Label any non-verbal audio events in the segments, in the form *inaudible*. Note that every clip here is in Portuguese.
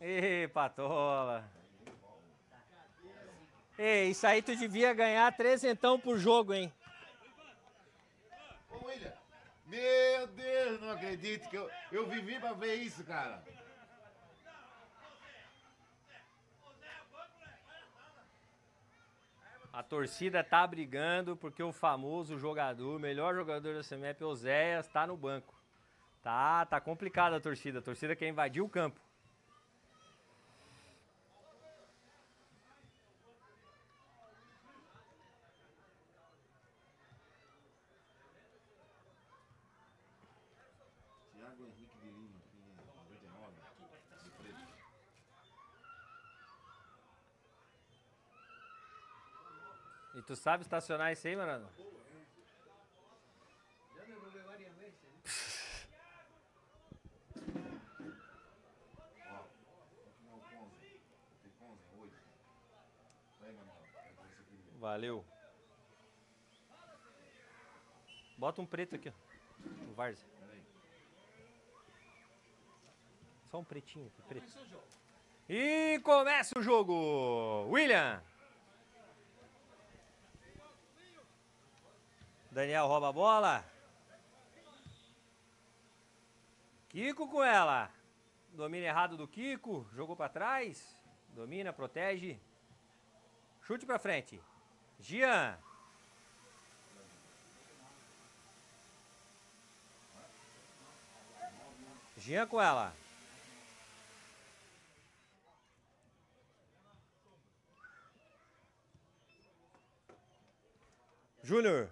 Ei, Patola. Ei, isso aí tu devia ganhar trezentão por jogo, hein? Ô, William, meu Deus, não acredito que eu, eu vivi pra ver isso, cara. A torcida tá brigando porque o famoso jogador, o melhor jogador da CMEP, Oséias, tá no banco. Tá, tá complicada a torcida. A torcida quer invadir o campo. Tu sabe estacionar isso aí, mano? Já várias vezes. Valeu. Bota um preto aqui, ó. várzea. Só um pretinho aqui, preto. E começa o jogo! William! Daniel rouba a bola. Kiko com ela. Domina errado do Kiko. Jogou para trás. Domina, protege. Chute para frente. Gian. Gian com ela. Júnior.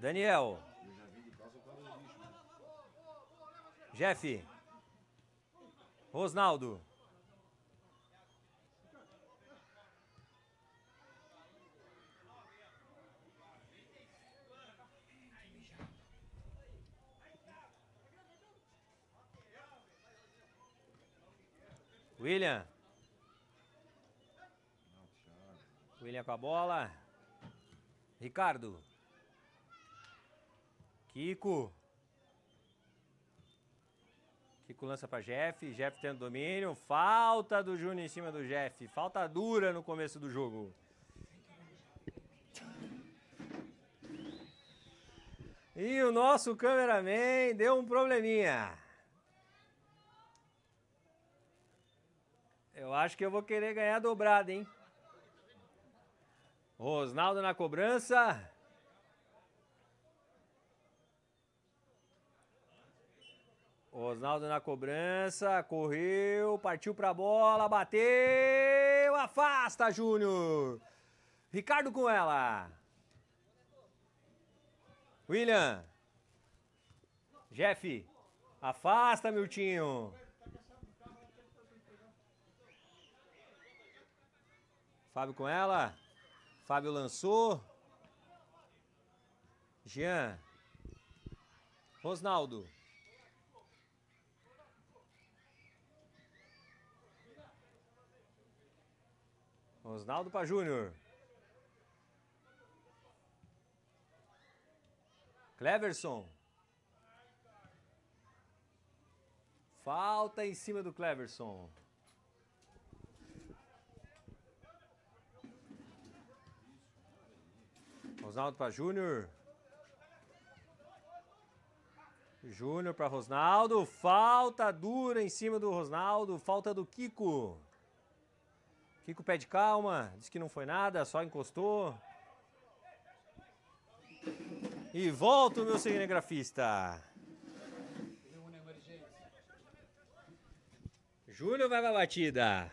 Daniel. Jeff. Rosnaldo. William. William com a bola. Ricardo. Kiko. Kiko lança para Jeff. Jeff tendo domínio. Falta do Júnior em cima do Jeff. Falta dura no começo do jogo. E o nosso cameraman deu um probleminha. Eu acho que eu vou querer ganhar dobrado, hein? Rosnaldo na cobrança. Osnaldo na cobrança, correu, partiu pra bola, bateu, afasta, Júnior. Ricardo com ela. William. Jeff. Afasta, Miltinho. Fábio com ela. Fábio lançou. Jean. Rosnaldo. Osnaldo para Júnior. Cleverson. Falta em cima do Cleverson. Rosnaldo para Júnior. Júnior para Rosnaldo. Falta dura em cima do Rosnaldo. Falta do Kiko. Fica o pé de calma, diz que não foi nada, só encostou. E volta o meu cinegrafista. Júnior vai pra batida.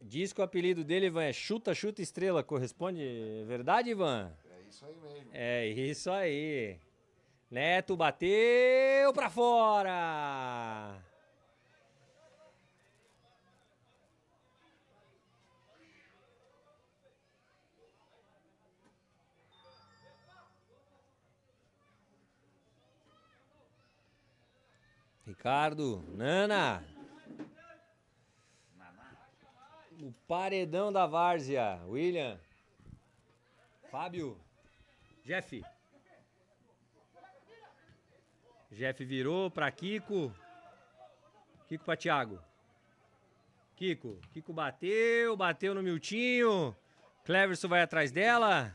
Diz que o apelido dele, Ivan, é Chuta, Chuta Estrela. Corresponde é verdade, Ivan? É isso aí mesmo. É isso aí. Neto bateu pra fora. Ricardo, Nana. O paredão da várzea, William. Fábio. Jeff. Jeff virou para Kiko. Kiko para Thiago. Kiko. Kiko bateu, bateu no Miltinho. Cleverson vai atrás dela.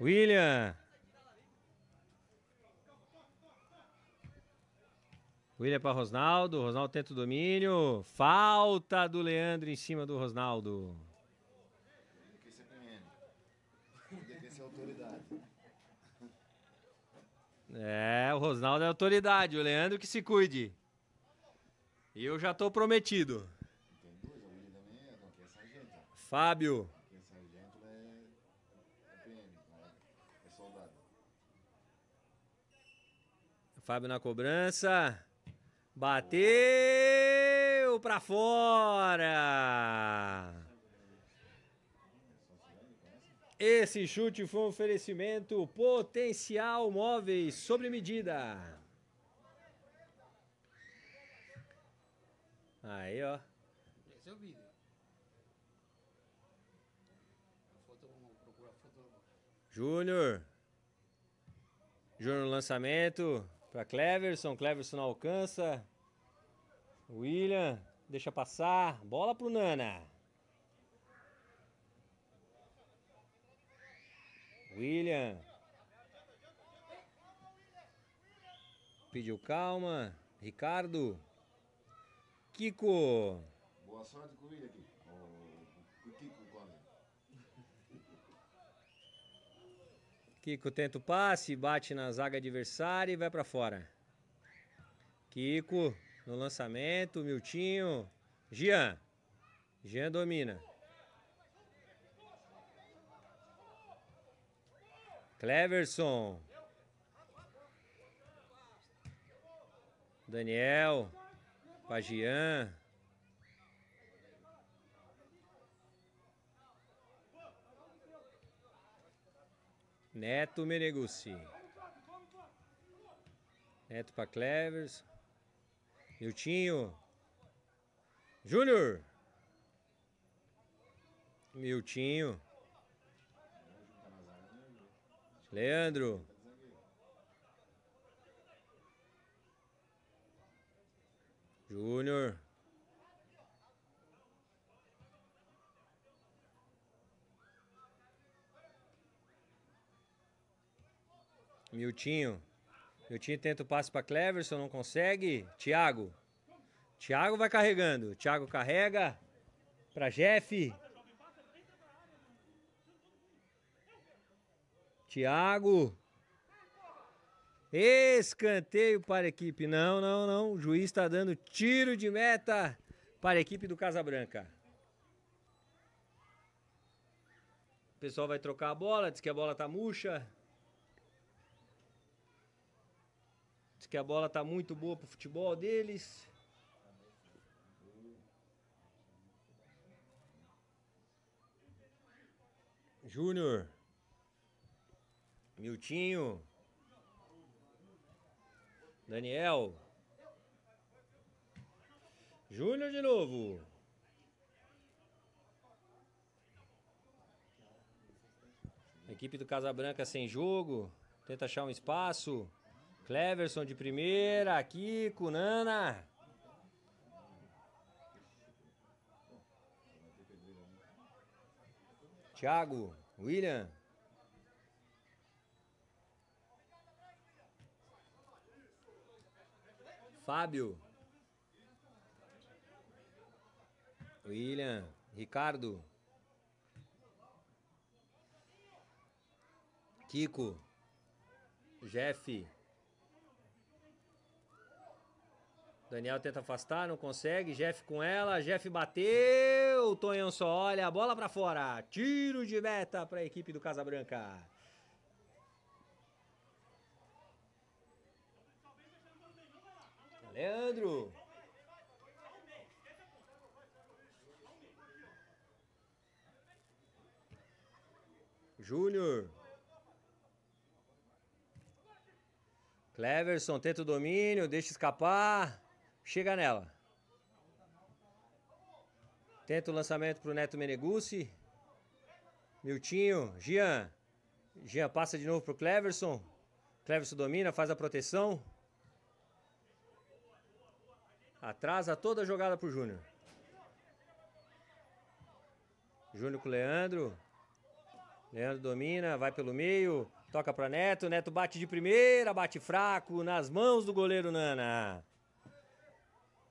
William. William para Rosnaldo. Rosnaldo tenta o domínio. Falta do Leandro em cima do Rosnaldo. É, o Rosnaldo é autoridade, o Leandro que se cuide. E eu já tô prometido. Fábio. Fábio na cobrança. Bateu para fora! Esse chute foi um oferecimento potencial móveis sobre medida. Aí, ó. Esse é o vídeo. Júnior. Júnior no lançamento. Para Cleverson, Cleverson não alcança. William, deixa passar. Bola para o Nana. William. Pediu calma. Ricardo. Kiko. Boa sorte com o William aqui. Kiko tenta o passe, bate na zaga adversária e vai para fora. Kiko no lançamento, Miltinho. Gian. Gian domina. Cleverson. Daniel. Pagian. Neto Meneguzzi. Neto para Clevers. Miltinho. Júnior. Miltinho. Leandro. Júnior. Miltinho. Miltinho tenta o passe para Cleverson, não consegue. Thiago. Thiago vai carregando. Thiago carrega para Jeff. Thiago. Escanteio para a equipe. Não, não, não. O juiz está dando tiro de meta para a equipe do Casabranca. O pessoal vai trocar a bola, diz que a bola está murcha. que a bola tá muito boa pro futebol deles. Júnior. Miltinho. Daniel. Júnior de novo. A equipe do Casabranca sem jogo. Tenta achar um espaço. Cleverson de primeira, Kiko, Nana. Thiago, William. Fábio. William, Ricardo. Kiko. Jeff. Daniel tenta afastar, não consegue. Jeff com ela. Jeff bateu. Tonhão só olha. A bola para fora. Tiro de meta para a equipe do Casabranca. Leandro. Júnior. Cleverson tenta o domínio, deixa escapar. Chega nela. Tenta o lançamento para o Neto Meneguzzi. Miltinho, Gian. Gian passa de novo para o Cleverson. Cleverson domina, faz a proteção. Atrasa toda a jogada para o Júnior. Júnior com o Leandro. Leandro domina, vai pelo meio. Toca para Neto. Neto bate de primeira, bate fraco. Nas mãos do goleiro Nana.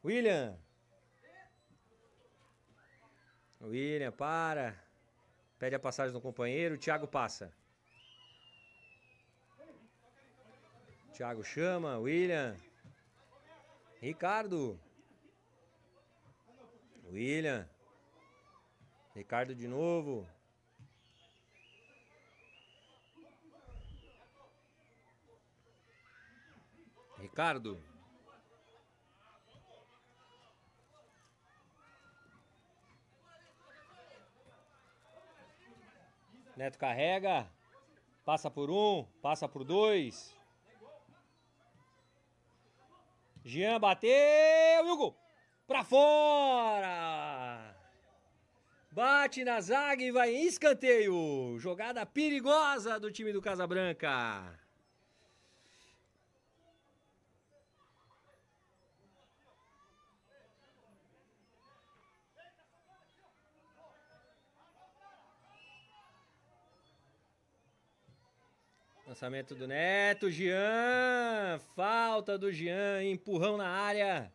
William. William, para. Pede a passagem do companheiro. Thiago passa. Thiago chama. William. Ricardo. William. Ricardo de novo. Ricardo. Neto carrega. Passa por um, passa por dois. Jean bateu e o gol. Pra fora! Bate na zaga e vai em escanteio. Jogada perigosa do time do Casabranca. Lançamento do Neto, Jean. Falta do Jean, empurrão na área.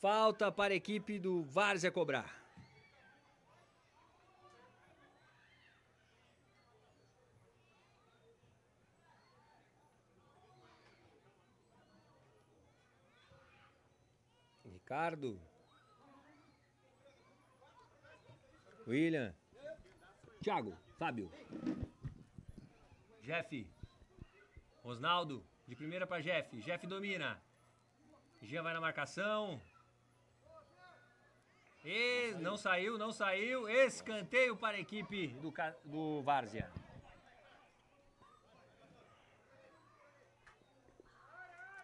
Falta para a equipe do Várzea cobrar. Ricardo. William. Thiago. Fábio. Jeff. Osnaldo, de primeira para Jeff. Jeff domina. Jean vai na marcação. E não saiu, não saiu. Escanteio para a equipe do, do Várzea.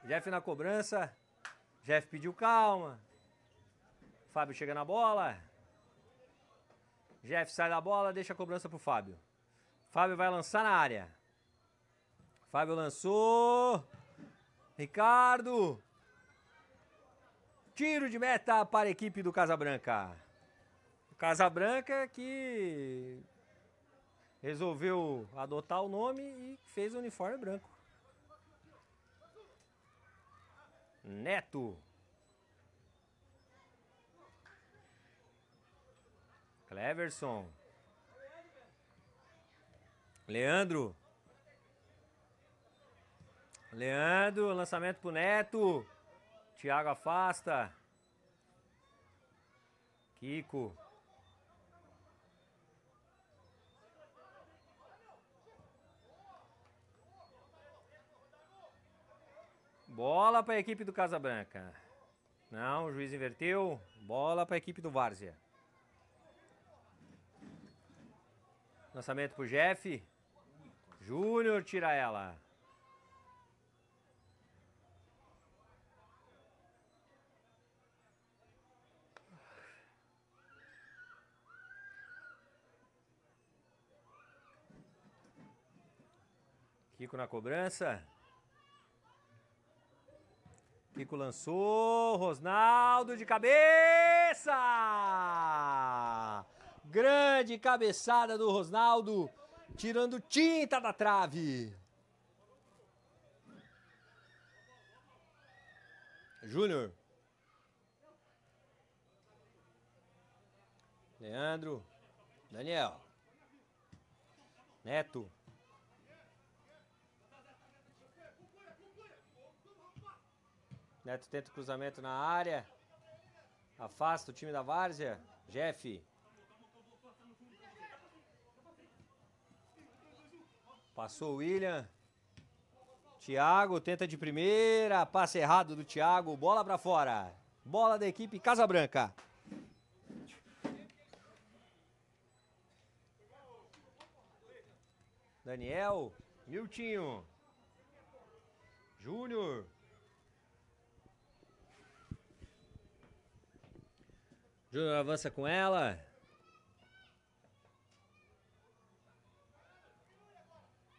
Jeff na cobrança. Jeff pediu calma. Fábio chega na bola. Jeff sai da bola, deixa a cobrança pro Fábio. Fábio vai lançar na área. Fábio lançou. Ricardo. Tiro de meta para a equipe do Casabranca. Casabranca é que resolveu adotar o nome e fez o uniforme branco. Neto. Cleverson. Leandro. Leandro, lançamento pro Neto. Thiago afasta. Kiko. Bola para a equipe do Casa Branca. Não, o juiz inverteu. Bola para a equipe do Várzea. Lançamento para o Jeff. Júnior tira ela. Kiko na cobrança. Kiko lançou, Rosnaldo de cabeça! Grande cabeçada do Rosnaldo, tirando tinta da trave. Júnior. Leandro. Daniel. Neto. Neto né, tenta o cruzamento na área. Afasta o time da Várzea. Jeff. Passou o William. Thiago tenta de primeira. Passe errado do Thiago. Bola para fora. Bola da equipe Casa Branca. Daniel. Miltinho. Júnior. Júnior avança com ela.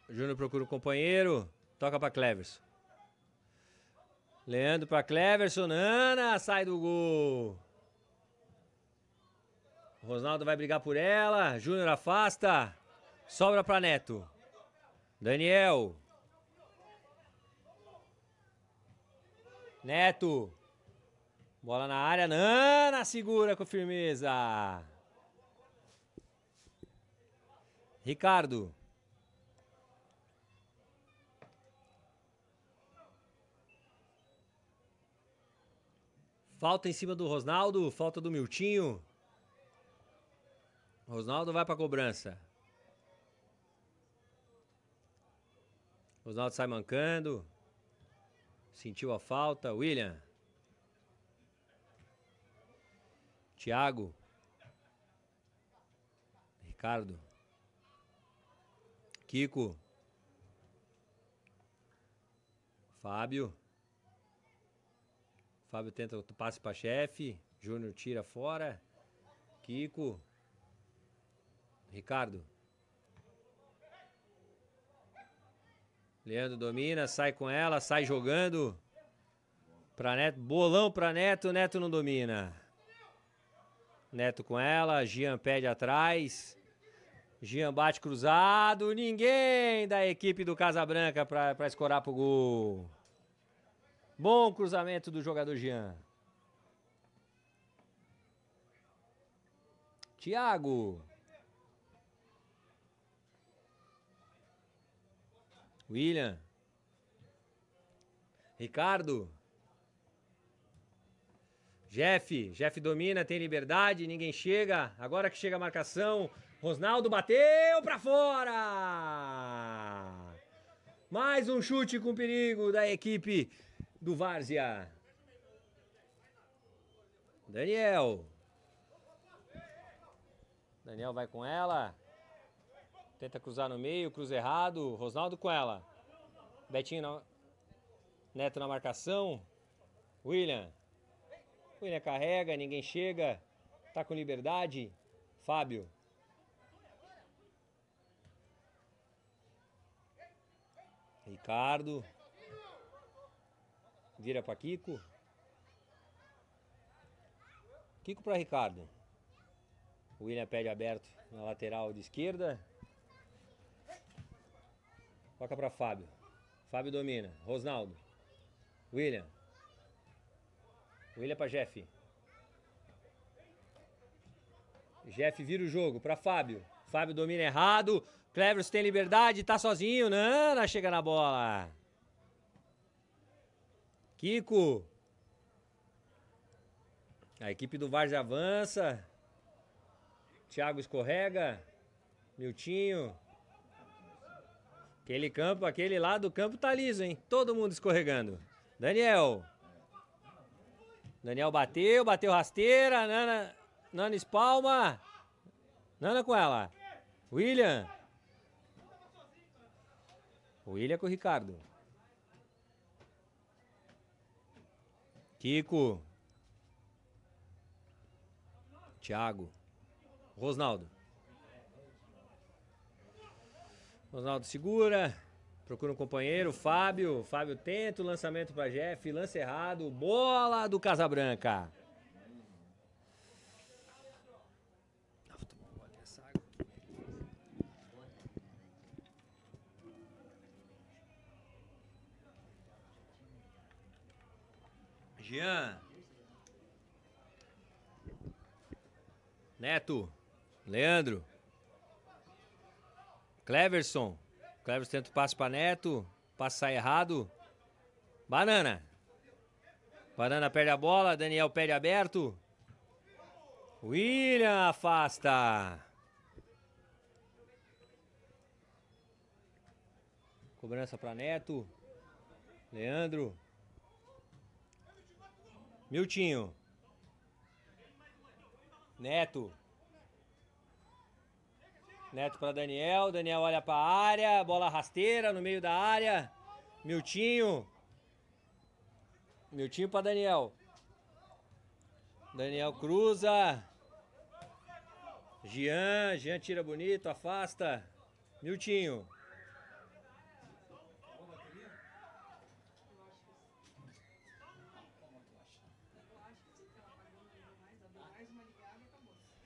Júnior procura o um companheiro. Toca para Cleverson. Leandro para Cleverson. Nana sai do gol. Ronaldo vai brigar por ela. Júnior afasta. Sobra para Neto. Daniel. Neto. Bola na área, Nana segura com firmeza. Ricardo. Falta em cima do Rosnaldo, falta do Miltinho. Rosnaldo vai para cobrança. Rosnaldo sai mancando. Sentiu a falta. William. Tiago. Ricardo. Kiko. Fábio. Fábio tenta o passe para chefe. Júnior tira fora. Kiko. Ricardo. Leandro domina, sai com ela, sai jogando. Pra Neto, bolão pra Neto, Neto não domina. Neto com ela, Gian pede atrás. Gian bate cruzado, ninguém da equipe do Casabranca para escorar pro gol. Bom cruzamento do jogador Gian. Thiago. William. Ricardo. Jeff, Jeff domina, tem liberdade, ninguém chega. Agora que chega a marcação, Rosnaldo bateu para fora! Mais um chute com perigo da equipe do Várzea. Daniel. Daniel vai com ela. Tenta cruzar no meio, cruza errado. Rosnaldo com ela. Betinho na... Neto na marcação. William. William carrega, ninguém chega. Tá com liberdade. Fábio. Ricardo. Vira para Kiko. Kiko para Ricardo. O William pede aberto na lateral de esquerda. Toca para Fábio. Fábio domina. Rosnaldo. William. William para Jeff. Jeff vira o jogo para Fábio. Fábio domina errado. Cleverson tem liberdade, tá sozinho. Nana chega na bola. Kiko. A equipe do Vargas avança. Thiago escorrega. Miltinho. Aquele campo, aquele lado do campo tá liso, hein? Todo mundo escorregando. Daniel. Daniel bateu, bateu rasteira. Nana, Nana espalma. Nana com ela. William. William com o Ricardo. Kiko. Thiago. Rosnaldo. Rosnaldo segura. Procura um companheiro, Fábio. Fábio tenta o lançamento para Jeff, lança errado, bola do Casabranca. Jean. Neto. Leandro. Cleverson. Cleves tenta o passe para Neto. Passar errado. Banana. Banana perde a bola. Daniel perde aberto. William afasta. Cobrança para Neto. Leandro. Miltinho. Neto. Neto para Daniel. Daniel olha para a área. Bola rasteira no meio da área. Miltinho. Miltinho para Daniel. Daniel cruza. Jean. Jean tira bonito, afasta. Miltinho.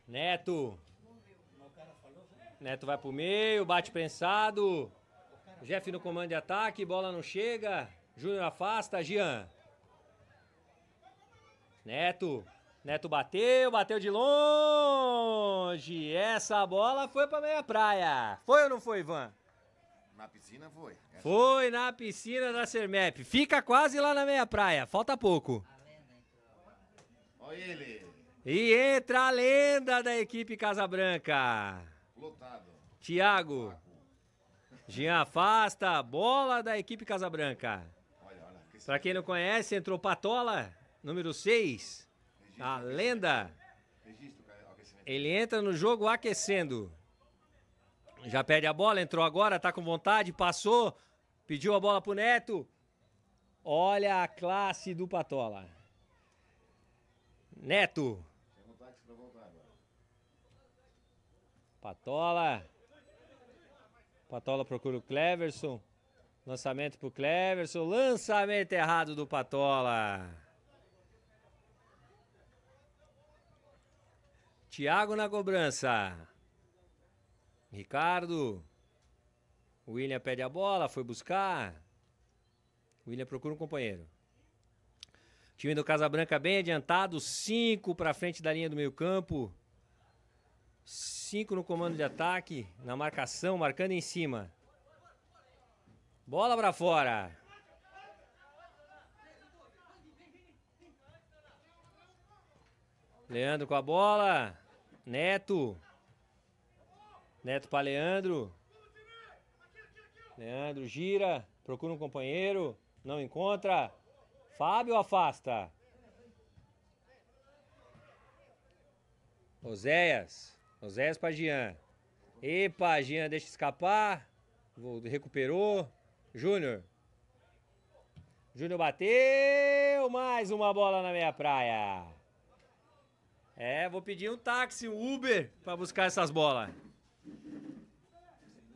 Neto. Neto vai pro meio, bate prensado. Jeff no comando de ataque, bola não chega. Júnior afasta, Gian. Neto. Neto bateu, bateu de longe. Essa bola foi pra meia praia. Foi ou não foi, Ivan? Na piscina foi. Essa foi na piscina da Sermep. Fica quase lá na meia praia. Falta pouco. Olha ele. E entra a lenda da equipe casa branca. Lotado. Tiago. Jean afasta, bola da equipe Casabranca. Olha, olha. Que pra quem não conhece, entrou Patola, número 6. a lenda. Ele entra no jogo aquecendo. Já pede a bola, entrou agora, tá com vontade, passou, pediu a bola pro Neto. Olha a classe do Patola. Neto Patola. Patola procura o Cleverson. Lançamento para o Cleverson. Lançamento errado do Patola. Thiago na cobrança. Ricardo. William pede a bola, foi buscar. William procura um companheiro. Time do Casa Branca bem adiantado, cinco para frente da linha do meio-campo cinco no comando de ataque, na marcação, marcando em cima. Bola para fora. Leandro com a bola. Neto. Neto para Leandro. Leandro gira, procura um companheiro, não encontra. Fábio afasta. Oséias. José para Jean. Epa, Jean deixa escapar. Recuperou. Júnior. Júnior bateu. Mais uma bola na meia praia. É, vou pedir um táxi, um Uber para buscar essas bolas.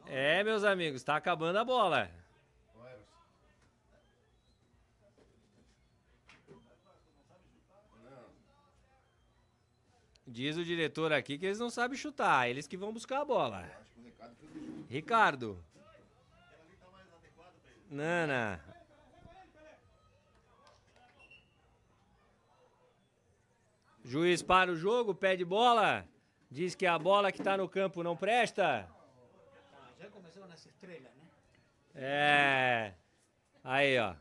É, meus amigos, tá acabando a bola. Diz o diretor aqui que eles não sabem chutar, eles que vão buscar a bola. Ricardo. Nana. Juiz para o jogo, pede bola. Diz que a bola que está no campo não presta. Já começou né? É. Aí, ó.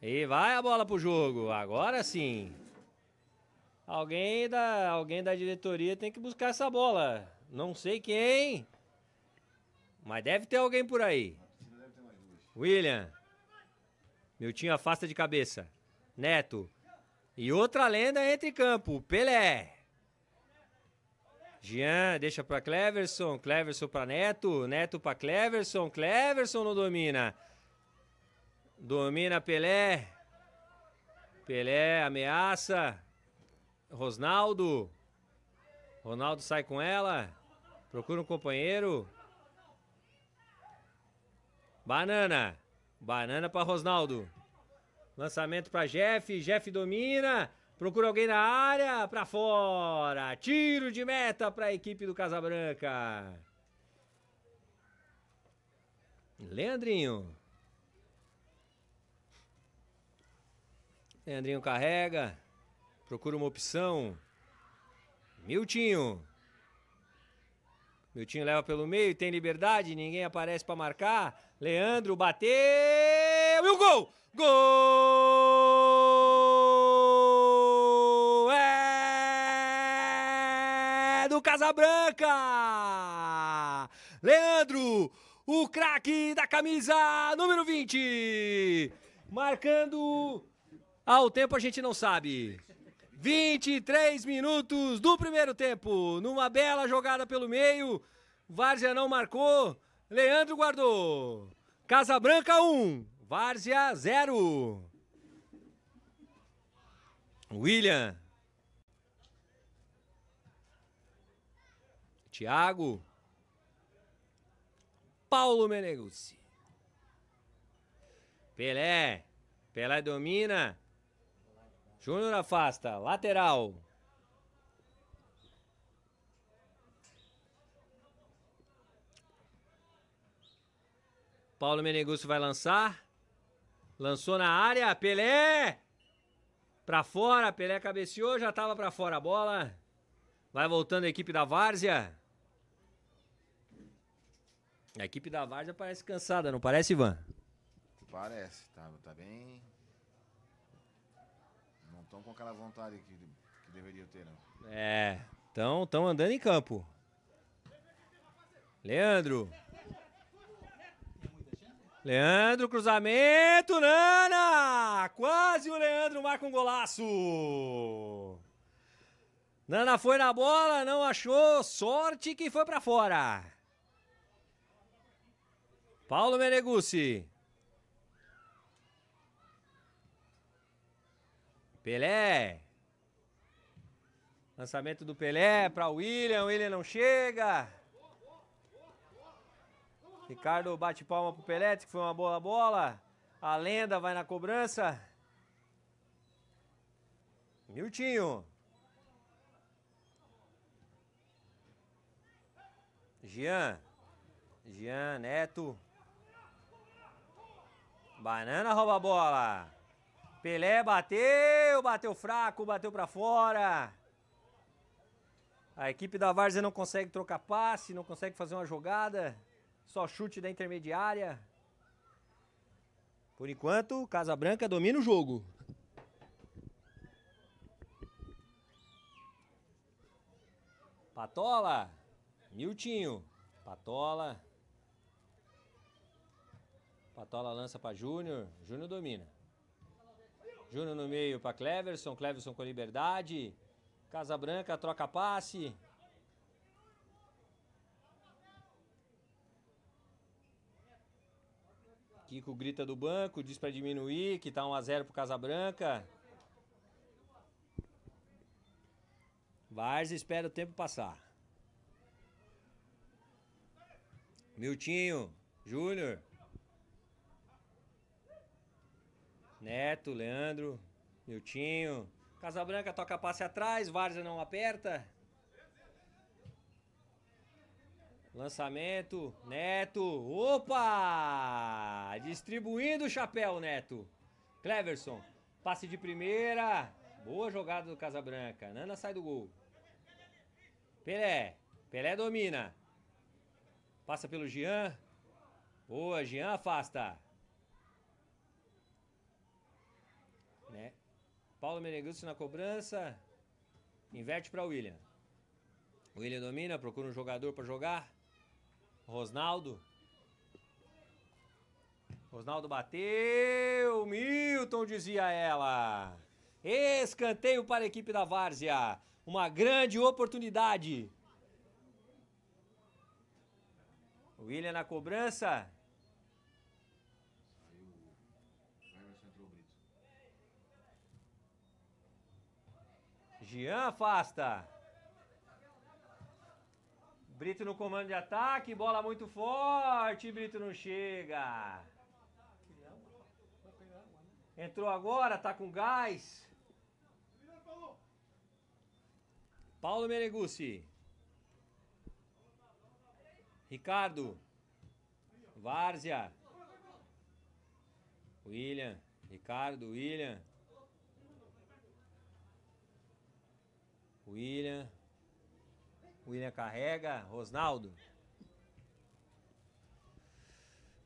E vai a bola pro jogo. Agora sim. Alguém da, alguém da diretoria tem que buscar essa bola. Não sei quem, mas deve ter alguém por aí. William. Miltinho afasta de cabeça. Neto. E outra lenda entre campo, Pelé. Jean deixa para Cleverson, Cleverson para Neto, Neto para Cleverson, Cleverson não domina. Domina Pelé. Pelé ameaça. Rosnaldo. Ronaldo sai com ela. Procura um companheiro. Banana. Banana para Rosnaldo. Lançamento para Jeff. Jeff domina. Procura alguém na área. Para fora. Tiro de meta para a equipe do Casabranca. Leandrinho. Leandrinho carrega. Procura uma opção. Miltinho. Miltinho leva pelo meio, tem liberdade, ninguém aparece para marcar. Leandro bateu e o gol! Gol! É do Casabranca! Leandro, o craque da camisa número 20, marcando Ah, o tempo a gente não sabe. 23 minutos do primeiro tempo. Numa bela jogada pelo meio. Várzea não marcou. Leandro guardou. Casa Branca 1, um. Várzea 0. William. Thiago. Paulo Meneguzzi. Pelé. Pelé domina. Júnior afasta, lateral. Paulo Menegusso vai lançar. Lançou na área, Pelé! Pra fora, Pelé cabeceou, já tava pra fora a bola. Vai voltando a equipe da Várzea. A equipe da Várzea parece cansada, não parece, Ivan? Parece, tá, tá bem estão com aquela vontade que, que deveria ter, não. Né? É, estão tão andando em campo. Leandro. Leandro, cruzamento, Nana! Quase o Leandro marca um golaço! Nana foi na bola, não achou, sorte que foi para fora. Paulo Menegucci. Pelé. Lançamento do Pelé para o William. William não chega. Ricardo bate palma pro Pelé, que foi uma boa bola. A lenda vai na cobrança. Miltinho. Jean. Jean Neto. Banana rouba a bola. Pelé bateu, bateu fraco, bateu para fora. A equipe da Várzea não consegue trocar passe, não consegue fazer uma jogada. Só chute da intermediária. Por enquanto, Casa Branca domina o jogo. Patola. Miltinho. Patola. Patola lança para Júnior. Júnior domina. Júnior no meio para Cleverson. Cleverson com liberdade. Casa Branca troca passe. Kiko grita do banco, diz para diminuir, que tá 1 a 0 pro Branca. Vars espera o tempo passar. Miltinho, Júnior. Neto, Leandro, Miltinho. Casabranca toca passe atrás, Várzea não aperta. Lançamento, Neto. Opa! Distribuindo o chapéu, Neto. Cleverson, passe de primeira. Boa jogada do Casabranca. Nana sai do gol. Pelé. Pelé domina. Passa pelo Jean. Boa, Jean afasta. Paulo Meneguzzi na cobrança. Inverte para William. William domina, procura um jogador para jogar. Rosnaldo. Rosnaldo bateu. Milton dizia ela. Escanteio para a equipe da Várzea. Uma grande oportunidade. William na cobrança. Jean afasta. Brito no comando de ataque, bola muito forte, Brito não chega. Entrou agora, tá com gás. Paulo Menegucci. Ricardo. Várzea. William. Ricardo, William. William. William carrega. Rosnaldo.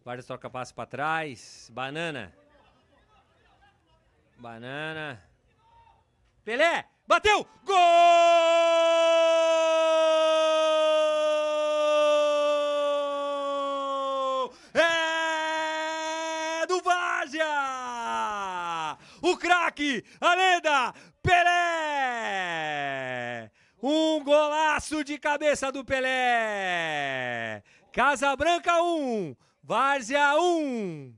Vargas troca passe para trás. Banana. Banana. Pelé! Bateu! Gol! É do Várzea! O craque, a lenda, Pelé! Um golaço de cabeça do Pelé. Casa Branca 1, Várzea 1.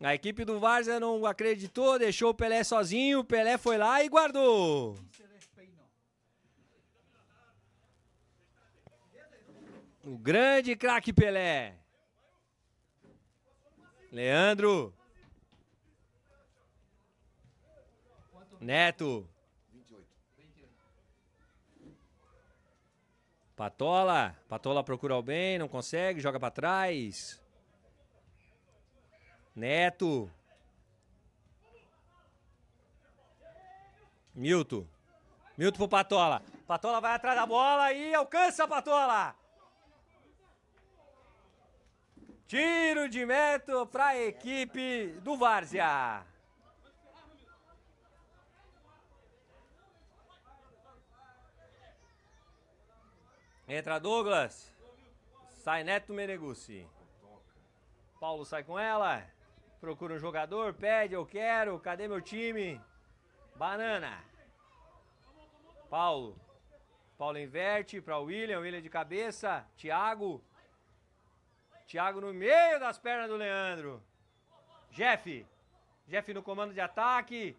A equipe do Várzea não acreditou, deixou o Pelé sozinho. O Pelé foi lá e guardou. O grande craque Pelé. Leandro. Neto. Patola, Patola procura o bem, não consegue, joga para trás. Neto. Milton. Milton pro Patola. Patola vai atrás da bola e alcança a Patola. Tiro de meta para a equipe do Várzea. Entra Douglas. Sai Neto Meneguzzi. Paulo sai com ela. Procura um jogador, pede, eu quero. Cadê meu time? Banana. Paulo. Paulo inverte para William, William de cabeça. Thiago. Thiago no meio das pernas do Leandro. Jeff. Jeff no comando de ataque.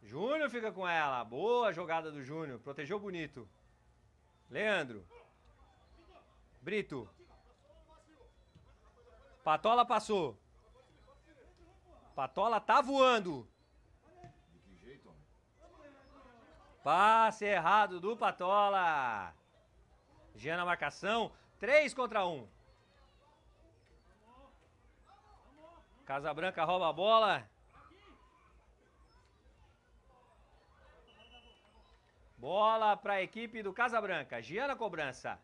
Júnior fica com ela. Boa jogada do Júnior. Protegeu bonito. Leandro. Brito. Patola passou. Patola tá voando. Passe errado do Patola. Jean na marcação. 3 contra 1. casa branca rouba a bola. Bola para a equipe do Casa Branca. Giana cobrança.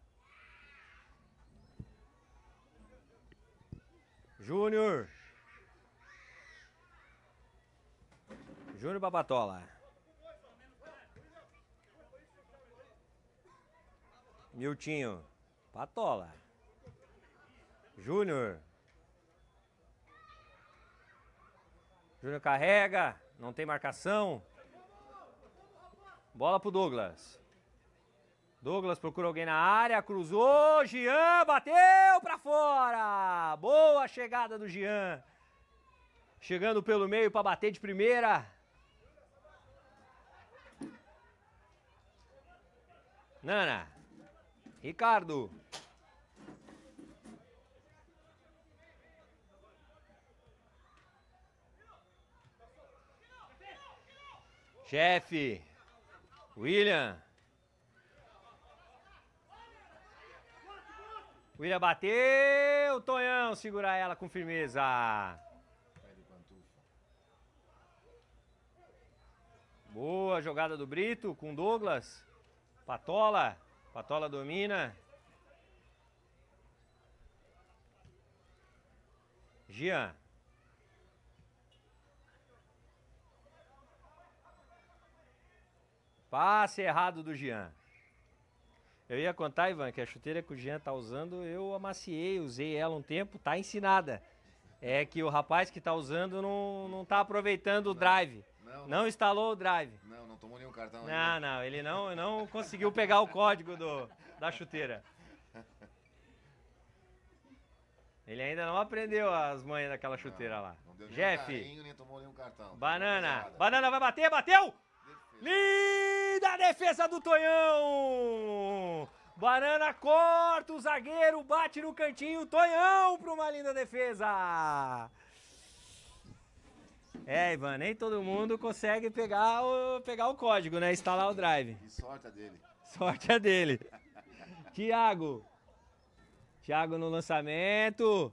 Júnior. Júnior Babatola. Miltinho. Patola. Júnior. Júnior carrega. Não tem marcação. Bola pro Douglas. Douglas procura alguém na área, cruzou, Jean bateu para fora. Boa chegada do Jean. Chegando pelo meio para bater de primeira. Nana. Ricardo. Chefe. William. William bateu. Tonhão segura ela com firmeza. Boa jogada do Brito com Douglas. Patola. Patola domina. Gian. Passe errado do Jean. Eu ia contar, Ivan, que a chuteira que o Jean tá usando, eu amaciei, usei ela um tempo, tá ensinada. É que o rapaz que tá usando não, não tá aproveitando o drive. Não, não, instalou o drive. Não, não tomou nenhum cartão. Não, ainda. não, ele não, não conseguiu pegar o código do, da chuteira. Ele ainda não aprendeu as manhas daquela chuteira não, lá. Não deu Jeff. carinho, nem tomou nenhum cartão. Banana. Banana vai bater, bateu! Linda defesa do Tonhão! Banana corta o zagueiro, bate no cantinho, Tonhão para uma linda defesa! É, Ivan, nem todo mundo consegue pegar o, pegar o código, né? Instalar o drive. sorte é dele. Sorte é dele. *laughs* Tiago. Tiago no lançamento.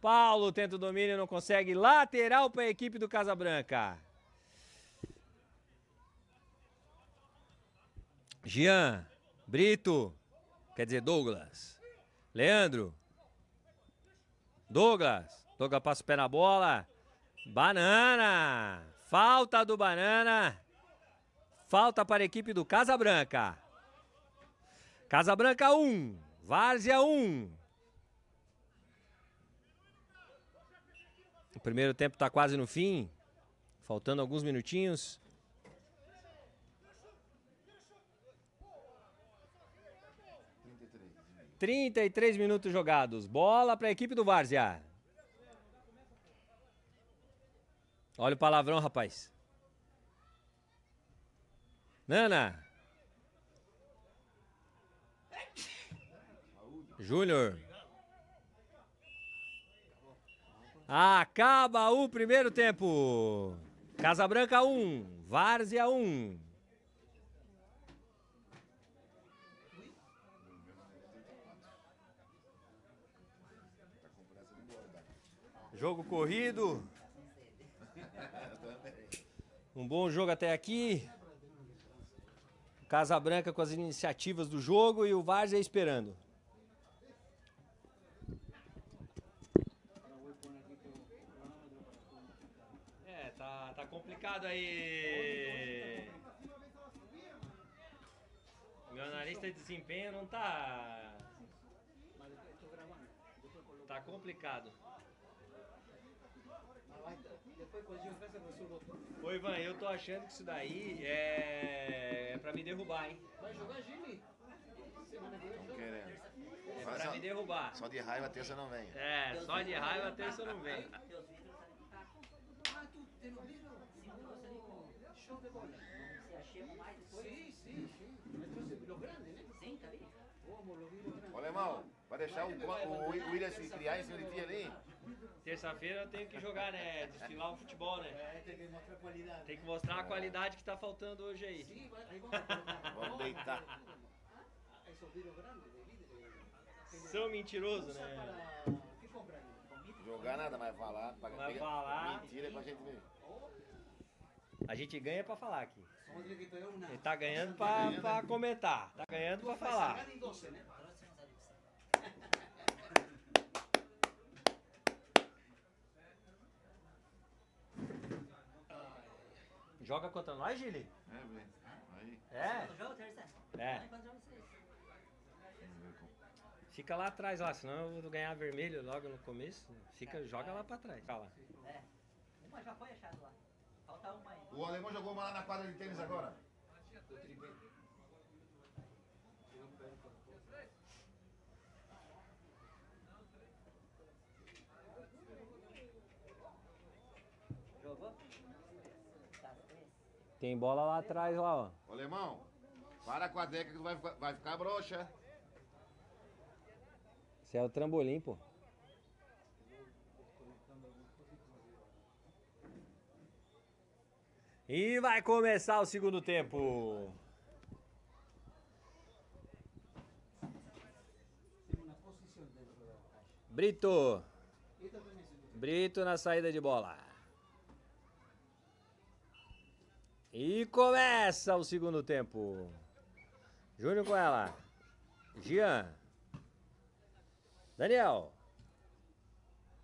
Paulo tenta o domínio, não consegue. Lateral para a equipe do Casabranca. Gian, Brito, quer dizer Douglas. Leandro. Douglas. Douglas passa o pé na bola. Banana. Falta do Banana. Falta para a equipe do Casa Branca. Casa Branca 1, um. Várzea 1. Um. O primeiro tempo está quase no fim. Faltando alguns minutinhos. 33 minutos jogados. Bola para a equipe do Várzea. Olha o palavrão, rapaz. Nana. Júnior. Acaba o primeiro tempo. Casa Branca 1, um, Várzea 1. Um. Jogo corrido. Um bom jogo até aqui. Casa Branca com as iniciativas do jogo e o Várzea esperando. É, tá, tá complicado aí. Meu analista de desempenho não tá. Tá complicado. Oi Ivan, eu tô achando que isso daí é, é pra me derrubar, hein? Vai jogar Gini. querendo. É pra só- me derrubar. Só de raiva terça não vem. É, só de raiva terça não vem. Ô, alemão, vai deixar o, o, o William se criar em cima de ti ali? Terça-feira eu tenho que jogar, né? Desfilar o futebol, né? É, tem que mostrar a qualidade. Tem que mostrar a qualidade que está faltando hoje aí. Sim, vai, aí vamos. vamos deitar. É São mentirosos, né? Jogar nada, mas falar. Paga, mas falar. Mentira a gente A gente ganha pra falar aqui. Ele tá ganhando tá pra, pra né? comentar. Tá ganhando pra falar. Joga contra nós, Gili? É, velho. É? É. Fica lá atrás lá, senão eu vou ganhar vermelho logo no começo. Fica, é, joga é. lá pra trás. Tá lá. É. Uma já foi achada lá. Falta uma aí. O alemão jogou uma lá na quadra de tênis agora. Eu tinha tudo. Tem bola lá atrás, lá, ó. Ô, Alemão, para com a deca que tu vai, vai ficar broxa. Isso é o trambolim, pô. E vai começar o segundo tempo. Brito. Brito na saída de bola. E começa o segundo tempo. Júnior com ela. Gian. Daniel.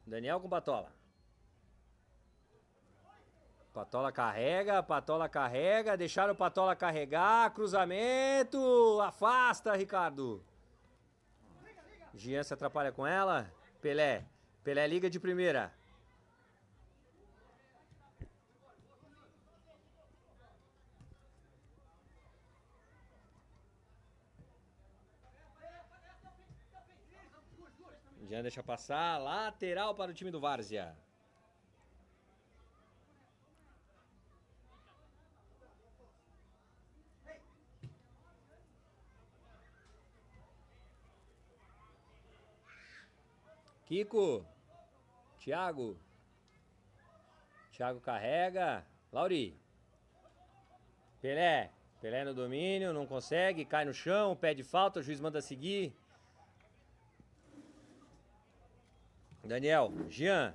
Daniel com Patola. Patola carrega, Patola carrega, deixaram o Patola carregar, cruzamento, afasta, Ricardo. Gian se atrapalha com ela, Pelé, Pelé liga de primeira, Jean deixa passar. Lateral para o time do Várzea. Kiko. Thiago. Thiago carrega. Lauri. Pelé. Pelé no domínio, não consegue, cai no chão, pede falta, o juiz manda seguir. Daniel, Jean.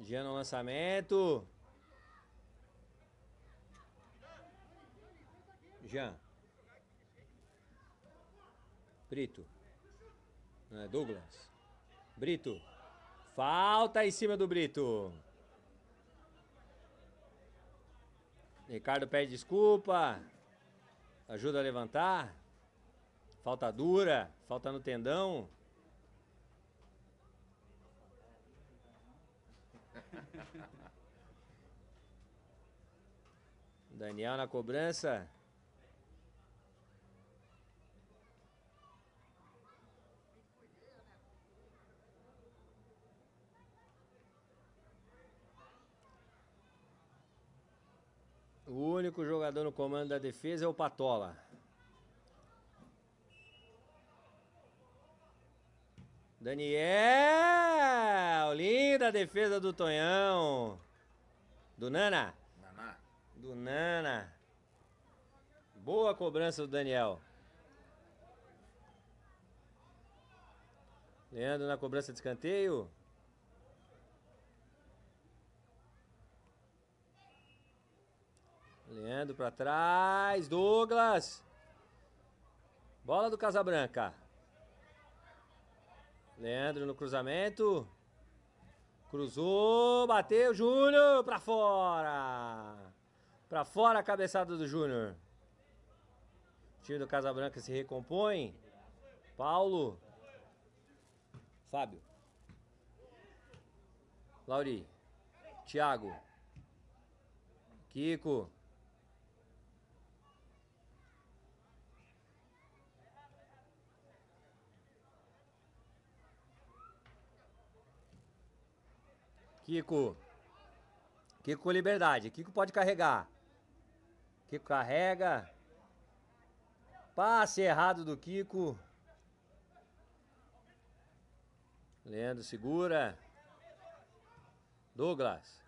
Jean no lançamento. Jean. Brito. Não é Douglas. Brito. Falta em cima do Brito. Ricardo pede desculpa. Ajuda a levantar. Falta dura, falta no tendão. *laughs* Daniel na cobrança. O único jogador no comando da defesa é o Patola. Daniel! Linda defesa do Tonhão. Do Nana? Naná. Do Nana. Boa cobrança do Daniel. Leandro na cobrança de escanteio. Leandro para trás. Douglas. Bola do Casabranca. Leandro no cruzamento. Cruzou, bateu, Júnior para fora. Para fora a cabeçada do Júnior. time do Casablanca se recompõe. Paulo. Fábio. Lauri. Thiago. Kiko. Kiko. Kiko com liberdade. Kiko pode carregar. Kiko carrega. Passe errado do Kiko. Leandro segura. Douglas.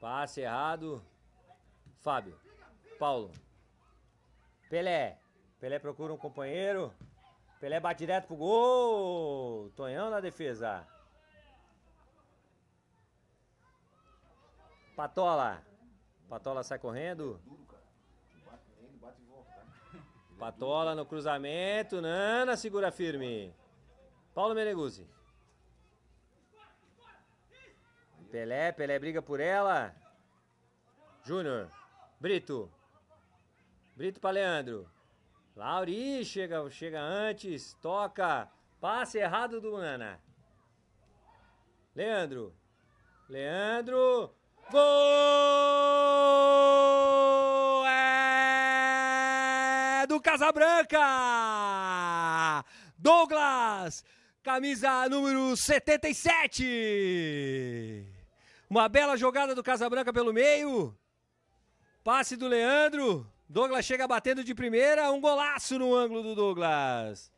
Passe errado. Fábio. Paulo. Pelé. Pelé procura um companheiro. Pelé bate direto pro gol. Tonhão na defesa. Patola. Patola sai correndo. Patola no cruzamento. Nana segura firme. Paulo Meneguzzi. Pelé, Pelé briga por ela. Júnior. Brito. Brito para Leandro. Lauri chega, chega antes. Toca. Passe errado do Nana. Leandro. Leandro. Gol! É do Casabranca! Douglas, camisa número 77. Uma bela jogada do Casabranca pelo meio. Passe do Leandro. Douglas chega batendo de primeira, um golaço no ângulo do Douglas.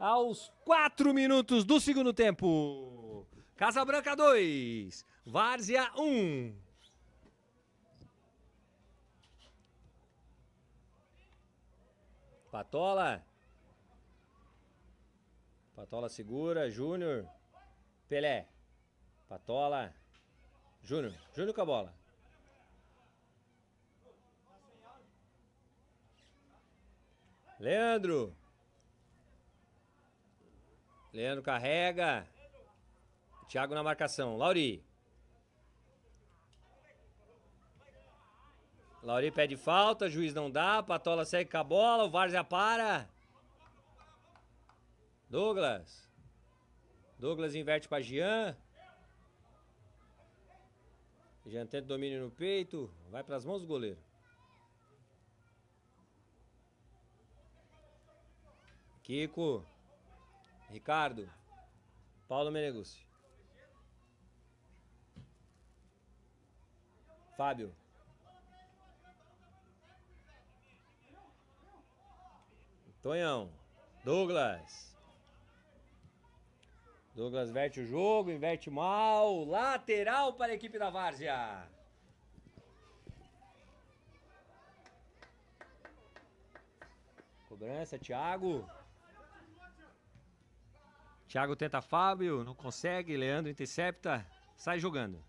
Aos quatro minutos do segundo tempo. Casabranca 2, Várzea 1. Um. Patola. Patola segura, Júnior. Pelé. Patola. Júnior. Júnior com a bola. Leandro. Leandro carrega. Thiago na marcação. Lauri. Lauri pede falta, juiz não dá, Patola segue com a bola, o Várzea para. Douglas. Douglas inverte para Jean. Jean tenta domínio no peito, vai para as mãos do goleiro. Kiko. Ricardo. Paulo Menegucci. Fábio. Tonhão. Douglas. Douglas inverte o jogo, inverte mal. Lateral para a equipe da Várzea. Cobrança, Thiago. Thiago tenta Fábio, não consegue. Leandro intercepta, sai jogando.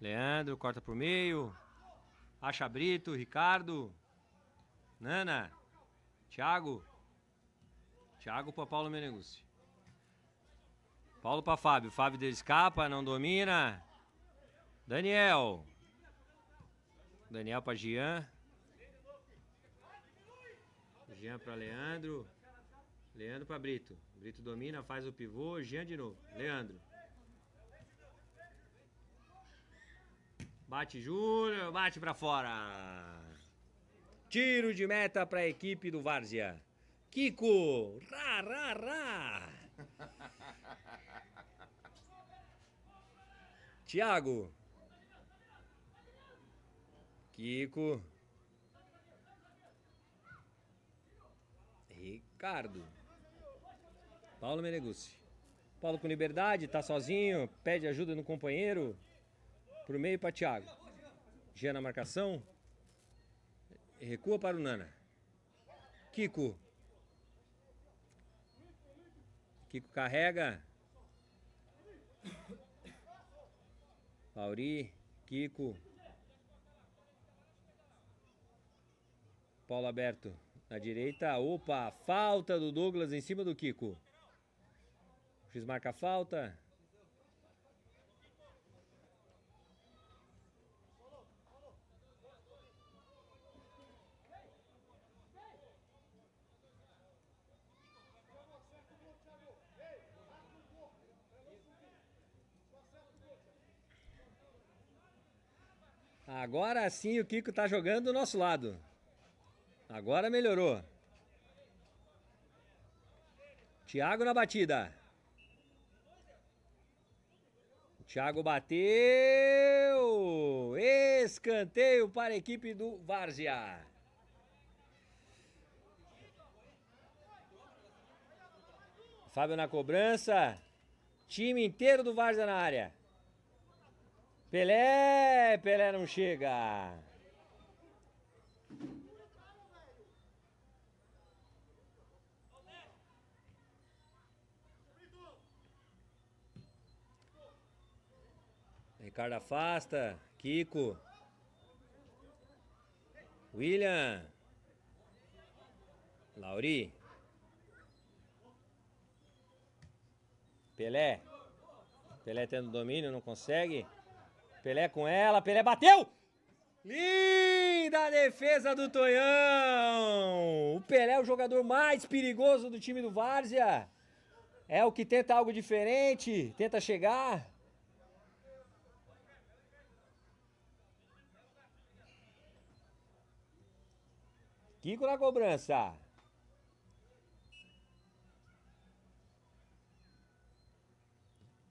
Leandro corta por meio. Acha Brito, Ricardo. Nana, Thiago, Thiago para Paulo Meneguzzi. Paulo para Fábio, Fábio dele escapa, não domina. Daniel, Daniel para Jean. Jean para Leandro. Leandro para Brito. Brito domina, faz o pivô. Jean de novo. Leandro. Bate Júnior, bate para fora. Tiro de meta para a equipe do Várzea. Kiko, rá, rá, rá. Tiago. Kiko. Ricardo. Paulo Menegucci. Paulo com liberdade, tá sozinho, pede ajuda no companheiro. Pro meio para Thiago. Gia na marcação. Recua para o Nana. Kiko. Kiko carrega. Lauri, Kiko. Paulo aberto na direita. Opa, falta do Douglas em cima do Kiko. X marca a falta. Agora sim o Kiko tá jogando do nosso lado. Agora melhorou. Thiago na batida. O Thiago bateu. Escanteio para a equipe do Várzea. Fábio na cobrança. Time inteiro do Várzea na área. Pelé, Pelé não chega. Ricardo afasta. Kiko. William. Lauri. Pelé. Pelé tendo domínio, não consegue. Pelé com ela, Pelé bateu! Linda defesa do Tonhão! O Pelé é o jogador mais perigoso do time do Várzea. É o que tenta algo diferente, tenta chegar. Kiko na cobrança.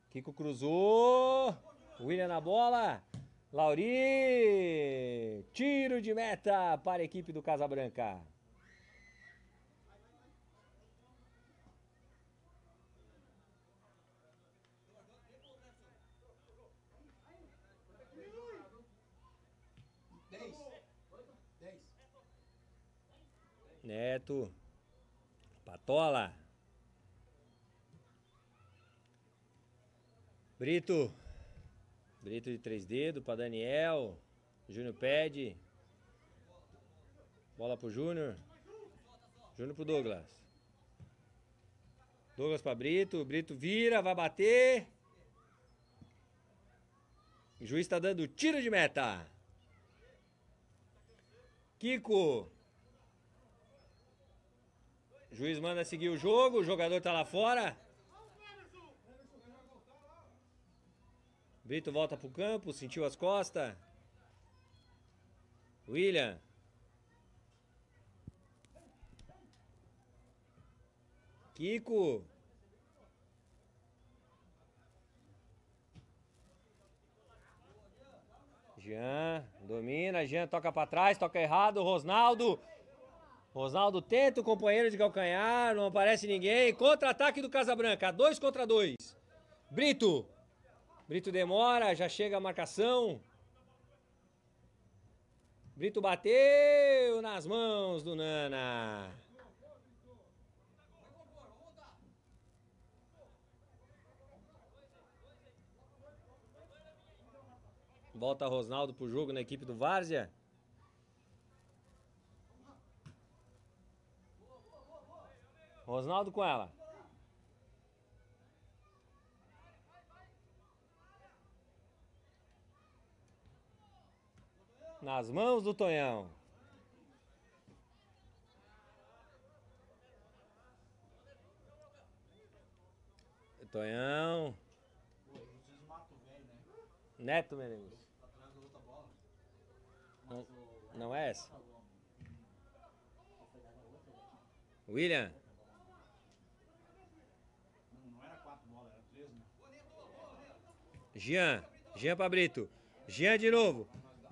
Kiko cruzou. William na bola. Lauri! Tiro de meta para a equipe do Casabranca. Neto. Patola. Brito. Brito de três dedos para Daniel. Júnior pede. Bola pro Júnior. Júnior pro Douglas. Douglas para Brito. Brito vira, vai bater. O juiz está dando tiro de meta. Kiko. juiz manda seguir o jogo. O jogador está lá fora. Brito volta pro campo, sentiu as costas. William. Kiko. Jean, domina, Jean toca para trás, toca errado, Rosnaldo. Rosnaldo tenta o companheiro de calcanhar, não aparece ninguém. Contra-ataque do Casabranca, dois contra dois. Brito, Brito demora, já chega a marcação. Brito bateu nas mãos do Nana. Volta Rosnaldo pro jogo na equipe do Várzea. Rosnaldo com ela. Nas mãos do Tonhão. Tonhão. Neto Menegos. Não, não é essa? William. Jean. Jean Pabrito. Jean de novo.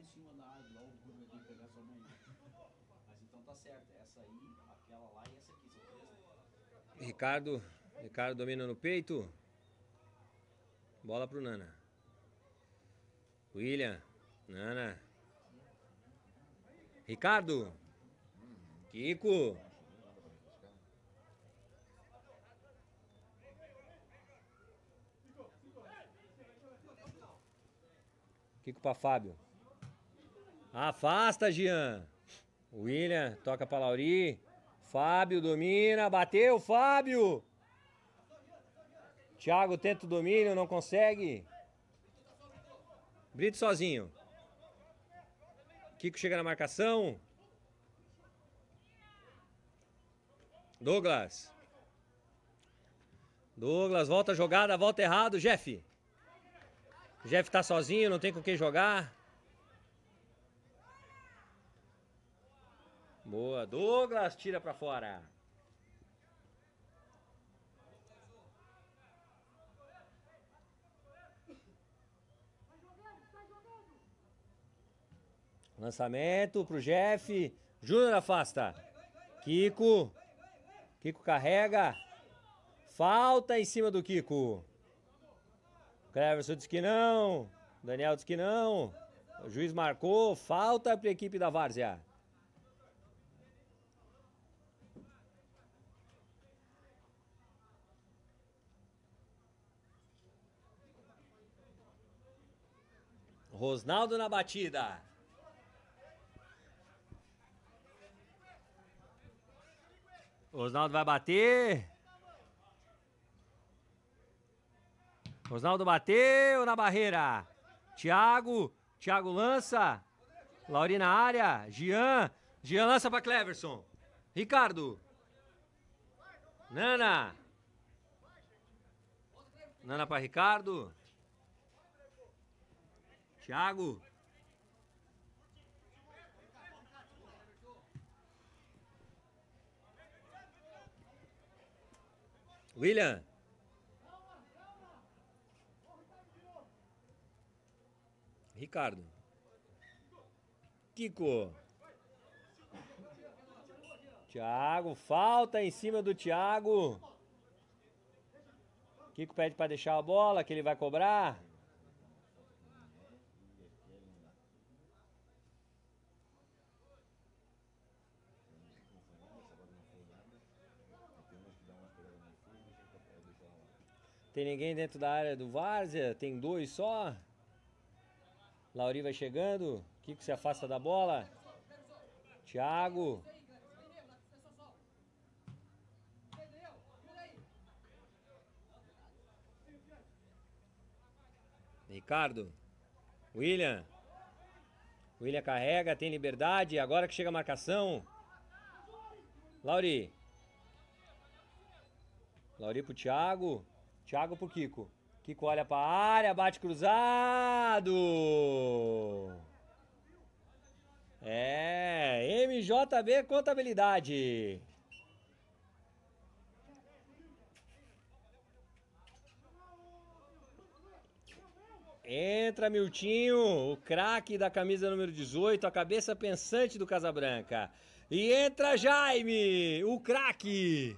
em cima da árvore, lá o burro vai vir pegar sua mãe. Mas então tá certo, essa aí, aquela lá e essa aqui, são três. Né? Ricardo, Ricardo domina no peito. Bola pro Nana. William, Nana. Ricardo. Kiko. Kiko para Fábio. Afasta, Jean. William toca pra Lauri. Fábio domina. Bateu, Fábio. Thiago tenta o domínio, não consegue. Brito sozinho. Kiko chega na marcação. Douglas. Douglas, volta a jogada, volta errado, Jeff. Jeff tá sozinho, não tem com quem jogar. Boa. Douglas tira para fora. Lançamento pro Jeff. Júnior afasta. Kiko. Kiko carrega. Falta em cima do Kiko. O Cleverson diz que não. Daniel diz que não. O juiz marcou. Falta para a equipe da Várzea. Rosnaldo na batida. Rosnaldo vai bater. Rosnaldo bateu na barreira. Thiago, Thiago lança. na área, Gian, Gian lança para Cleverson. Ricardo. Nana. Nana para Ricardo. Thiago. William. Ricardo. Kiko. Thiago, falta em cima do Thiago. Kiko pede para deixar a bola, que ele vai cobrar. Tem ninguém dentro da área do Várzea? Tem dois só? Lauri vai chegando. Kiko se afasta da bola. Thiago. Ricardo. William. William carrega, tem liberdade. Agora que chega a marcação. Lauri. Lauri pro Thiago. Thiago pro Kiko. Kiko olha pra área, bate cruzado. É, MJB Contabilidade. Entra Miltinho, o craque da camisa número 18, a cabeça pensante do Casabranca. E entra Jaime, o craque.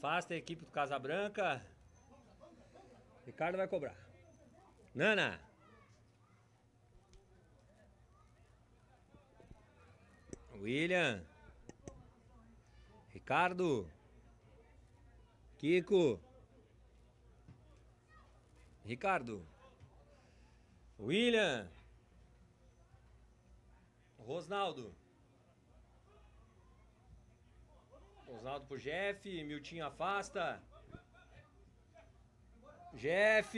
Afasta a equipe do Casabranca. Ricardo vai cobrar. Nana. William. Ricardo. Kiko. Ricardo. William. Rosnaldo. Osnaldo pro Jeff, Miltinho afasta. Jeff,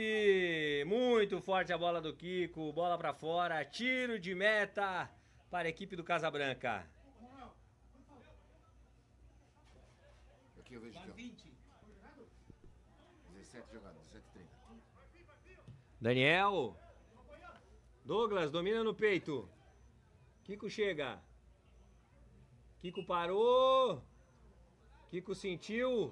muito forte a bola do Kiko, bola para fora, tiro de meta para a equipe do Casabranca. Aqui eu vejo aqui, ó. 17 jogadores, 17 30. Daniel. Douglas, domina no peito. Kiko chega. Kiko parou. Kiko sentiu.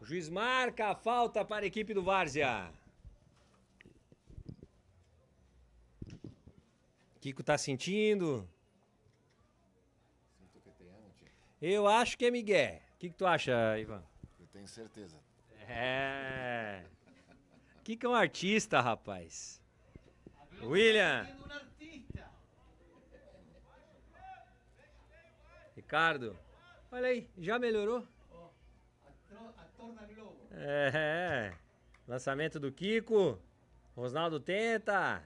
O juiz marca a falta para a equipe do Várzea. Kiko tá sentindo. Eu acho que é Miguel. O que, que, tu acha, Ivan? Eu tenho certeza. É. Kiko é um artista, rapaz. William. Ricardo. Olha aí, já melhorou? Oh, a, a torna globo. É, lançamento do Kiko. Rosnaldo tenta.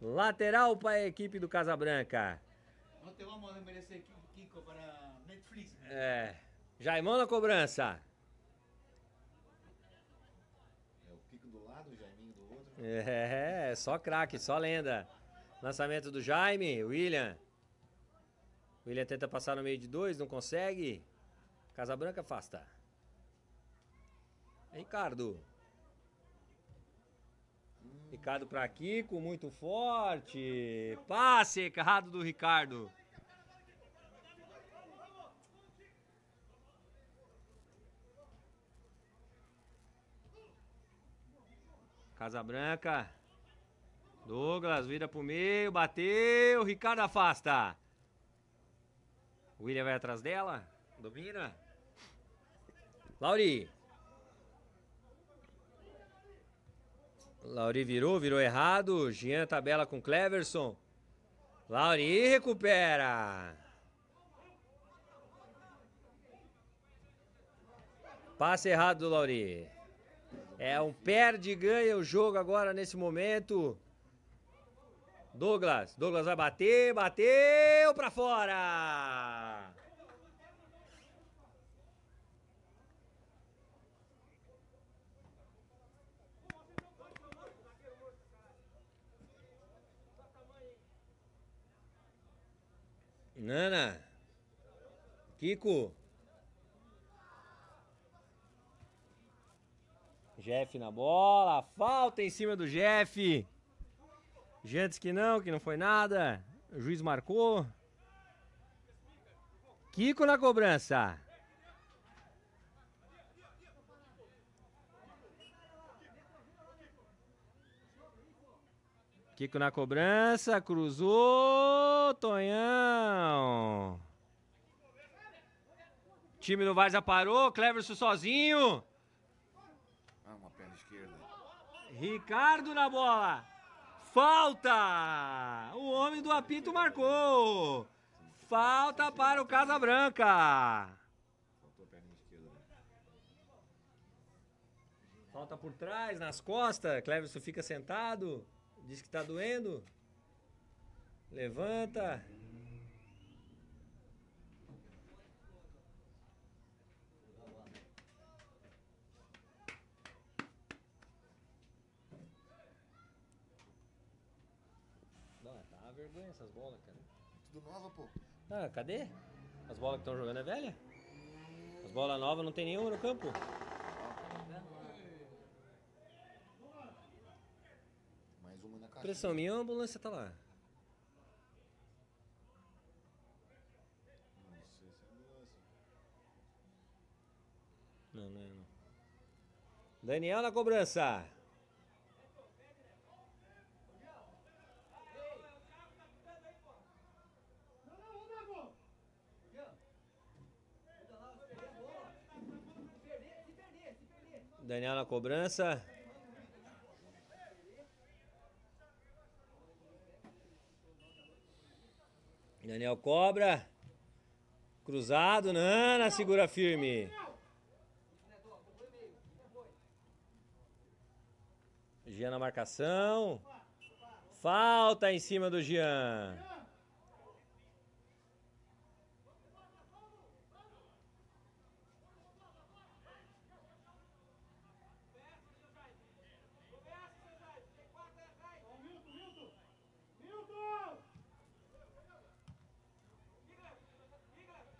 Lateral para a equipe do Casabranca. Não te vamos merecer Kiko para Netflix. Né? É. Jaimão na cobrança. É o Kiko do lado, o Jaiminho do outro. É, só craque, só lenda. Lançamento do Jaime, William. William tenta passar no meio de dois, não consegue. Casabranca afasta. Ricardo. Ricardo para Kiko, muito forte. Passe errado do Ricardo. Casabranca. Douglas vira pro meio, bateu, Ricardo afasta. O William vai atrás dela. Domina. Lauri. Lauri virou, virou errado. Jean tabela com Cleverson. Lauri recupera. Passe errado do Lauri. É um perde-ganha o jogo agora nesse momento. Douglas. Douglas vai bater, bateu pra fora! Nana. Kiko. Jeff na bola. Falta em cima do Jeff. Jean disse que não, que não foi nada. O juiz marcou. Kiko na cobrança. Kiko na cobrança, cruzou, Tonhão. Time do Varza parou, Cleverson sozinho. Ah, uma perna esquerda. Ricardo na bola. Falta! O homem do apito marcou. Falta para o Casa Branca. Né? Falta por trás, nas costas. Cleverson fica sentado. Diz que está doendo. Levanta. essas bolas, cara. Tudo nova, pô. Ah, cadê? As bolas que estão jogando é velha? As bolas novas não tem nenhuma no campo. Mais uma na caixa. Pressão minha, a ambulância tá lá. Não sei se é ambulância. Não, não é não. Daniel na cobrança. Daniel na cobrança. Daniel cobra. Cruzado, Nana segura firme. Gian na marcação. Falta em cima do Gian.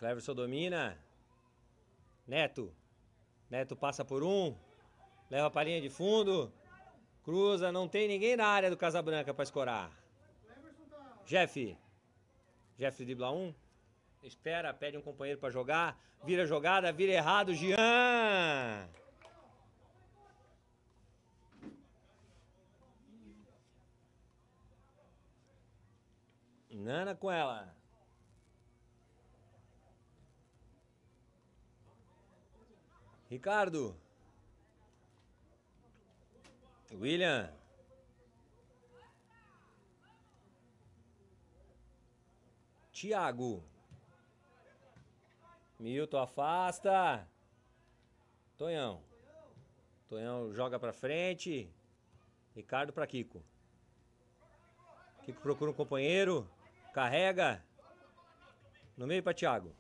Cleverson domina. Neto. Neto passa por um. Leva a palhinha de fundo. Cruza, não tem ninguém na área do Casabranca para escorar. Jeff. Jeff dribla um. Espera, pede um companheiro para jogar. Vira jogada, vira errado. Jean. Nana com ela. Ricardo. William. Tiago. Milton afasta. Tonhão. Tonhão joga para frente. Ricardo para Kiko. Kiko procura um companheiro. Carrega. No meio para Thiago.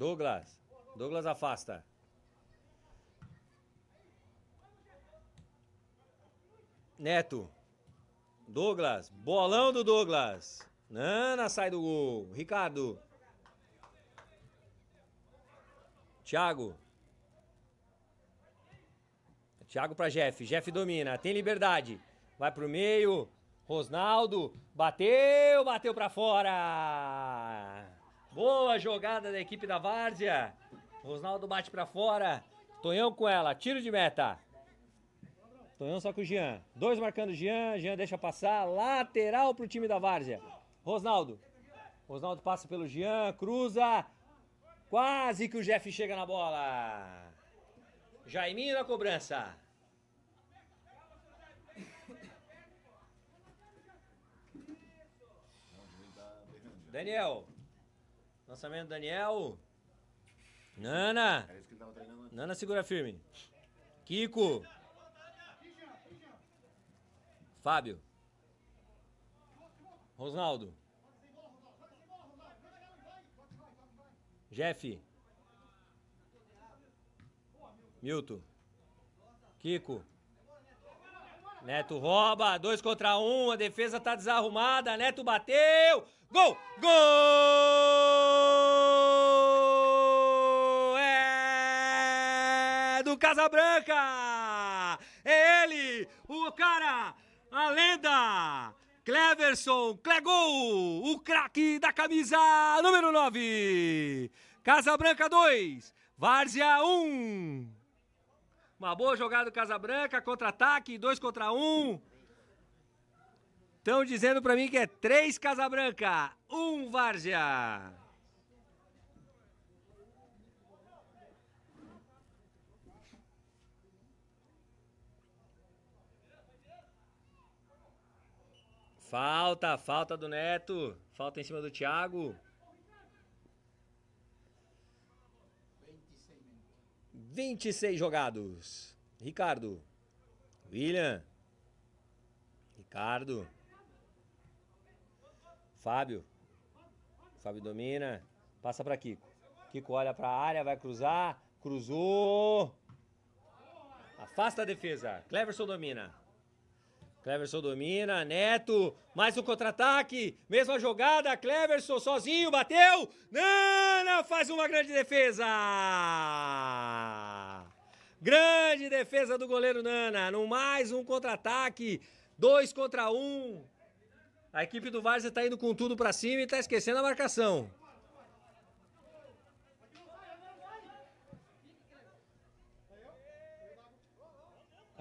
Douglas. Douglas afasta. Neto. Douglas. Bolão do Douglas. Nana sai do gol. Ricardo. Thiago. Thiago para Jeff. Jeff domina. Tem liberdade. Vai pro meio. Rosnaldo. Bateu. Bateu para fora. Boa jogada da equipe da Várzea. Rosnaldo bate para fora. Tonhão com ela, tiro de meta. Tonhão só com o Jean. Dois marcando o Jean, Jean deixa passar. Lateral pro time da Várzea. Rosnaldo. Rosnaldo passa pelo Jean, cruza. Quase que o Jeff chega na bola. Jaiminho na cobrança. Daniel. Lançamento Daniel. Nana. Nana segura firme. Kiko. Fábio. Rosnaldo. Jeff. Milton. Kiko. Neto rouba, dois contra um, a defesa tá desarrumada, Neto bateu, gol, gol! É do Casabranca! É ele, o cara, a lenda, Cleverson, Clegol, o craque da camisa número 9, Branca 2, Várzea 1. Um. Uma boa jogada do Casabranca, contra-ataque, dois contra um. Estão dizendo para mim que é três Casabranca, um Várzea. Falta, falta do Neto. Falta em cima do Thiago. 26 jogados. Ricardo. William. Ricardo. Fábio. Fábio domina. Passa para Kiko. Kiko olha para a área, vai cruzar. Cruzou. Afasta a defesa. Cleverson domina. Cleverson domina, Neto, mais um contra-ataque, mesma jogada, Cleverson sozinho, bateu, Nana faz uma grande defesa! Grande defesa do goleiro Nana, no mais um contra-ataque, dois contra um, a equipe do Várzea está indo com tudo para cima e está esquecendo a marcação.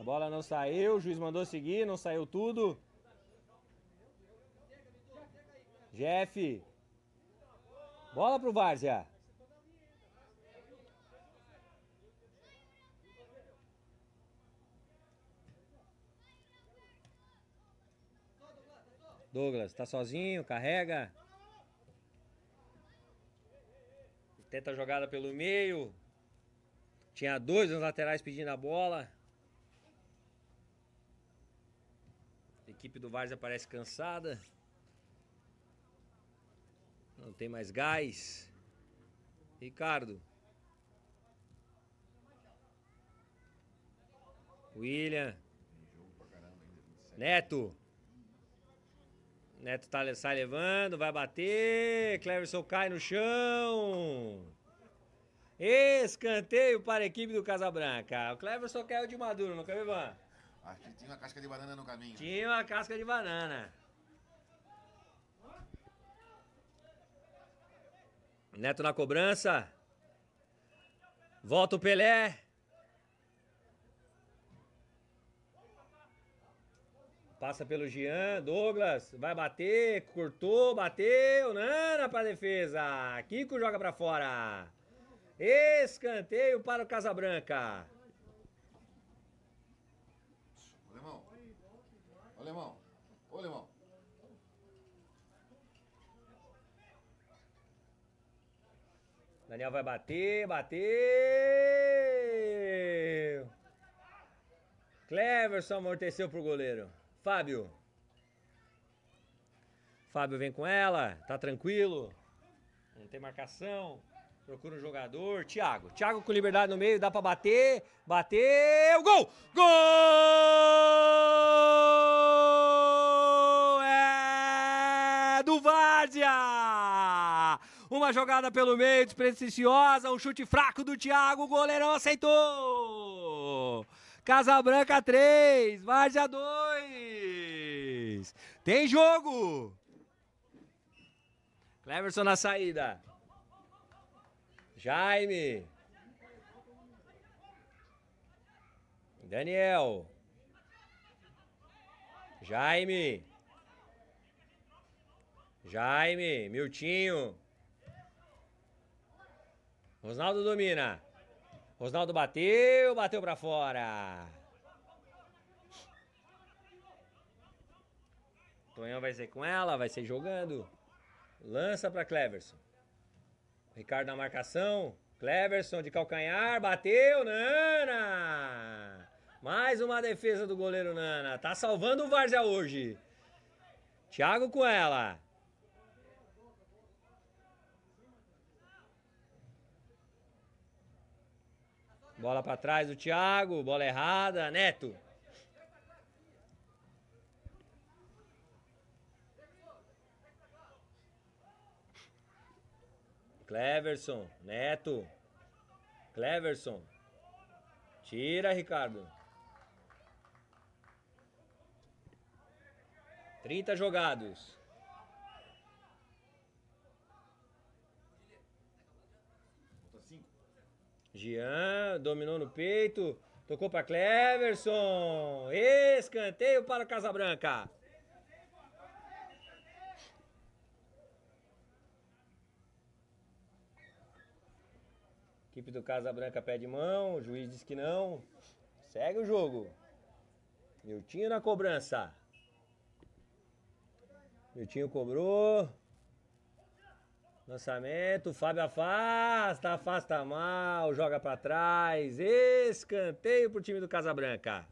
Bola não saiu, o juiz mandou seguir, não saiu tudo. Jeff. Bola pro Várzea. Douglas, tá sozinho, carrega. Tenta a jogada pelo meio. Tinha dois nos laterais pedindo a bola. equipe do Várzea parece cansada. Não tem mais gás. Ricardo. William. Neto. Neto tá, sai levando, vai bater. Cleverson cai no chão. Escanteio para a equipe do Casabranca. O Cleverson caiu de maduro, não quer Ivan? tinha uma casca de banana no caminho. Tinha uma casca de banana. Neto na cobrança. Volta o Pelé. Passa pelo Jean, Douglas, vai bater, cortou, bateu, Nana para defesa. Kiko joga para fora. Escanteio para o Casabranca. Alemão. Ô, Alemão. Daniel vai bater, bateu! Cleverson amorteceu pro goleiro. Fábio. Fábio vem com ela, tá tranquilo. Não tem marcação. Procura um jogador. Thiago. Thiago com liberdade no meio, dá pra bater. Bateu! Gol! Gol! do Várzea! Uma jogada pelo meio, despretensiosa, um chute fraco do Thiago, o goleirão aceitou! Casa Branca 3, Várzea 2! Tem jogo! Cleverson na saída. Jaime. Daniel. Jaime. Jaime, Miltinho. Rosnaldo domina. Rosnaldo bateu, bateu para fora. Tonhão vai ser com ela, vai ser jogando. Lança para Cleverson. Ricardo na marcação. Cleverson de calcanhar, bateu, Nana! Mais uma defesa do goleiro Nana. Tá salvando o Várzea hoje. Thiago com ela. Bola para trás do Thiago, bola errada, Neto. Cleverson, Neto. Cleverson. Tira, Ricardo. 30 jogados. Jean dominou no peito, tocou para Cleverson. Escanteio para Casabranca. Equipe do Casabranca pede mão, o juiz diz que não. Segue o jogo. Miltinho na cobrança. Miltinho cobrou. Lançamento, Fábio afasta, afasta mal, joga para trás. Escanteio pro time do Casabranca.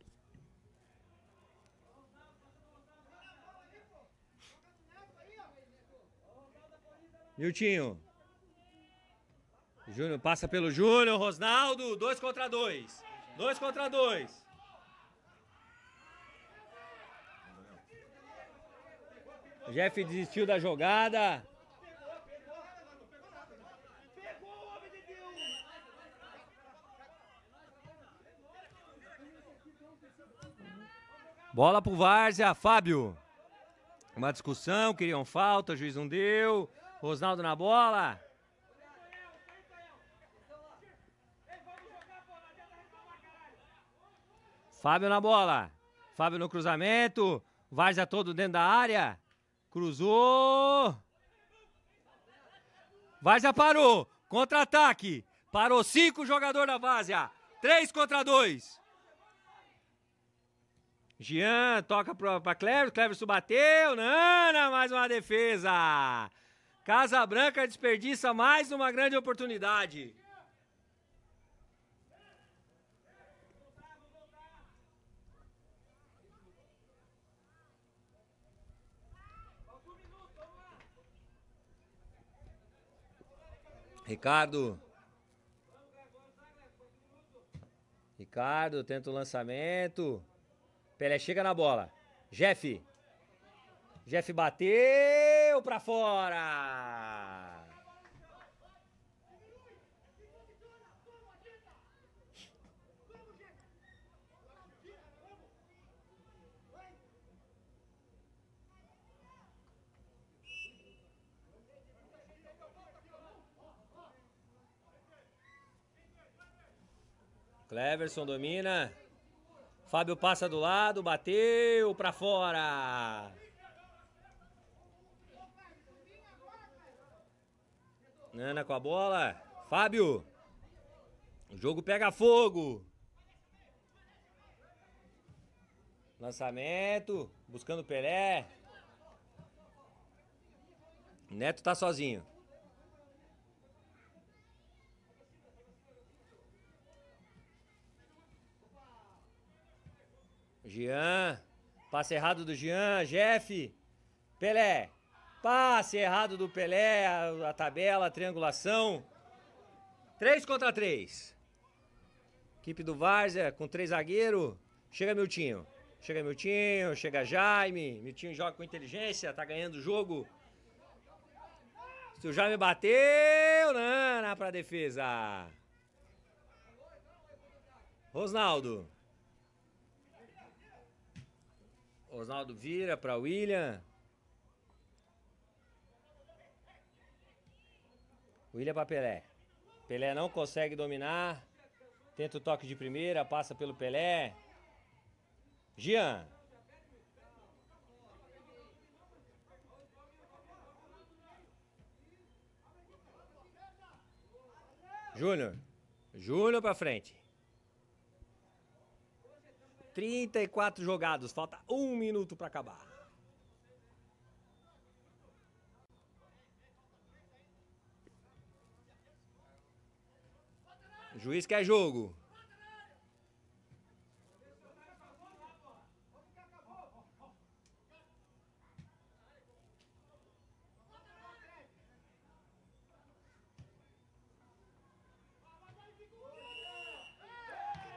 Niltinho. Júnior passa pelo Júnior, Rosnaldo, dois contra dois. Dois contra dois. Jeff desistiu da jogada. Bola pro Várzea, Fábio. Uma discussão, queriam falta, juiz não deu. Rosnaldo na bola. Fábio na bola. Fábio no cruzamento. Várzea todo dentro da área. Cruzou. Várzea parou. Contra-ataque. Parou cinco jogador da Várzea. Três contra dois. Jean toca para Cleverson, Cleverson bateu, Nana, mais uma defesa. Casa Branca desperdiça mais uma grande oportunidade. Ricardo. Ricardo tenta o lançamento. Pelé chega na bola. Jeff. Jeff bateu pra fora. Cleverson domina. Fábio passa do lado, bateu para fora. Nana com a bola. Fábio. O jogo pega fogo. Lançamento, buscando Pelé. Neto tá sozinho. Jean. Passe errado do Jean. Jeff. Pelé. Passe errado do Pelé. A, a tabela, a triangulação. 3 contra 3. Equipe do Várzea é, com três zagueiro. Chega, Miltinho. Chega, Miltinho. Chega, Jaime. Miltinho joga com inteligência. Tá ganhando o jogo. Se o Jaime bateu, Nana pra defesa. Rosnaldo. Osnaldo vira para William. William para Pelé. Pelé não consegue dominar. Tenta o toque de primeira, passa pelo Pelé. Gian. Júnior. Júnior para frente. 34 jogados, falta um minuto para acabar. O juiz quer jogo.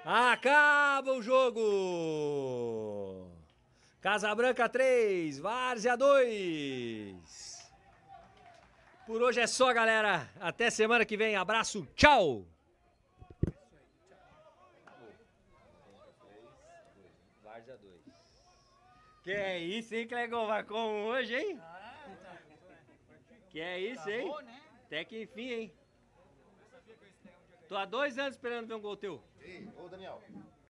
Acaba o jogo! Casa branca 3, Várzea 2. Por hoje é só, galera. Até semana que vem. Abraço, tchau! Que é isso, hein, Clegão? Vai como hoje, hein? Ah, tá. Que é isso, tá hein? Né? Até que enfim, hein? Tô há dois anos esperando ver um gol teu. Ei, ô Daniel,